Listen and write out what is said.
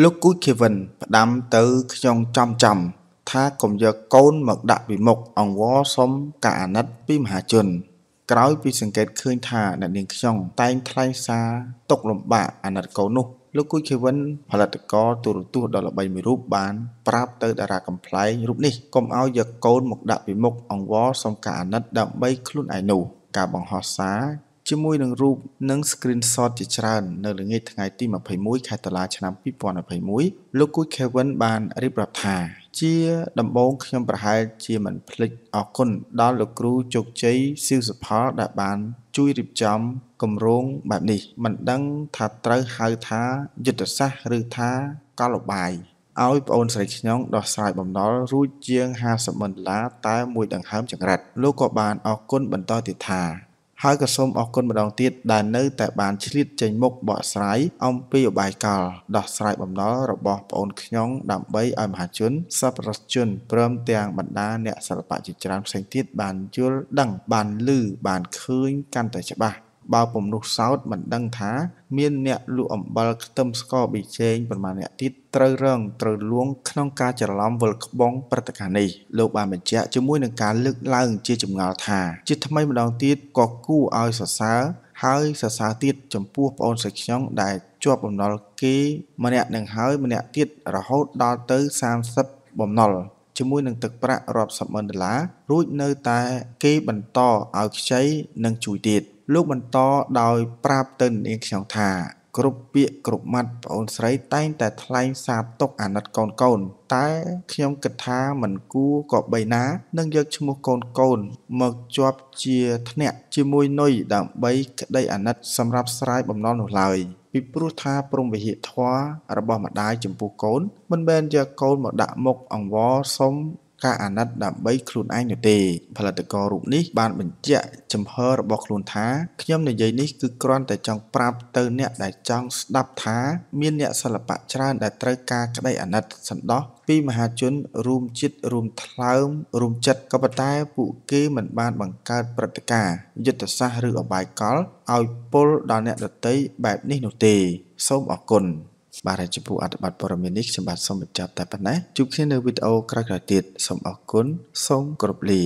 លោកគូខេវិន ផ្ដាំទៅខ្ញុំចំចំថាកុំយកកូនមក ដាក់ពីមុខអង្វរសុំ ការអាណិតពីមហាជនក្រោយពីសង្កេតឃើញថាអ្នកនាងខ្ញុំតែងថ្លែងសារຕົកលំបាកអាណិតកូននោះលោកគូខេវិន ផលិតករ ទូរទស្សន៍ដ៏ល្បីមួយរូបបានប្រាប់ទៅតារាកំ pl ែងរូបនេះកុំឲ្យយកកូនមកដាក់ពីមុខអង្វរសុំការអាណិត ដើម្បីខ្លួនឯងនោះការបង្ហោះសារជាមួយនឹងរូបនិង screenshot ជាច្រើននៅល្ងាចថ្ងៃទី21ខែតុលាឆ្នាំ2021លោកគូយ Kevin បានរៀបរាប់ថា ជាដំបូង ខ្ញុំប្រហែលជាមិនភ្លេចអរគុណដល់លោកគ្រូជោគជ័យសិវសផលដែលបានជួយរៀបចំគម្រោងបែបនេះ មិនដឹងថាត្រូវហៅថាយុទ្ធសាស្ត្រឬថាកលបាយឲ្យប្អូនស្រីខ្ញុំដោះស្រាយបំណុលរួចជាង50ម៉ឺនដុល្លារតែមួយ ដង្ហើមចង្រិតលោកក៏បានអរគុណបន្តទៀតថាហើយក៏សូមអរគុណម្ដងទៀតដែលនៅតែបានឆ្លៀតចេញមុខបកស្រាយអំពីឧបាយកលដោះស្រាយបំណុលរបស់ប្អូនខ្ញុំដើម្បីឲ្យមហាជនសប្បុរសជនព្រមទាំង បណ្ដាអ្នកសិល្បៈជាច្រើនផ្សេងទៀតបានយល់ដឹងបានឮបានឃើញកាន់តែច្បាស់បើពំនោះសោតមិនដឹងថាមានអ្នកលក់អំបិលខ្ទឹមស្ករប៊ីចេងប្រមាណអ្នកទៀតត្រូវរងត្រូវលួងក្នុងការច្រឡំវិលក្បងព្រឹត្តិការណ៍នេះលោកបានបញ្ជាក់ជាមួយនឹងការលើកឡើងជាចម្ងល់ថាជាថ្មីម្ដងទៀតក៏គួរឲ្យសរសើរហើយសរសើរទៀតចំពោះប្អូនស្រីខ្ញុំដែលជាប់បំណុលគេម្នាក់នឹងហើយម្នាក់ទៀតរហូតដល់ទៅ30បំណុលជាមួយនឹងទឹកប្រាក់រាប់សិបម៉ឺនដុល្លាររួចនៅតែគេបន្តឲ្យខ្ចីនិងជួយទៀតលោកបន្តដោយប្រាប់ទៅនាងខ្ញុំថា គ្រប់ពាក្យគ្រប់ម៉ាត់ប្អូនស្រីតែងតែថ្លែងសាបទុកអាណិតកូនកូន តែខ្ញុំគិតថាមិនគួរក៏បីណានឹងយកឈ្មោះកូនកូនមកជាប់ជាធ្នាក់ជាមួយនុយដើម្បីក្តីអាណិតសម្រាប់ស្រាយបំណុលនោះឡើយពីព្រោះថាព្រំវិហារធម៌របស់ម្ដាយចំពោះកូន មិនមែនយកកូនមកដាក់មុខអង្វរសុំការអាណិតដើម្បីខ្លួនឯងនោះទេផលិតកររូបនេះ បានបញ្ជាក់ចំហររបស់ខ្លួនថាខ្ញុំនិយាយនេះគឺគ្រាន់តែចង់ប្រាប់ទៅអ្នកដែលចង់ស្ដាប់ថាមានអ្នកសិល្បៈច្រើនដែលត្រូវការក្តីអាណិតសន្តោសពីមហាជន រួមចិត្តរួមថ្លើមរួមចិត្តក៏ប៉ុន្តែពួកគេមិនបានបង្កើតព្រឹត្តិការណ៍យុទ្ធសាស្ត្រឬអបាយកលឲ្យពុលដល់អ្នកដតីបែបនេះនោះទេ សូមអរគុណបាទហើយចំពោះអត្ថបទព័ត៌មាននេះខ្ញុំបាទសូមបញ្ចប់តែប៉ុណ្ណេះជួបគ្នានៅវីដេអូក្រោយៗទៀតសូមអរគុណសូមគោរពលា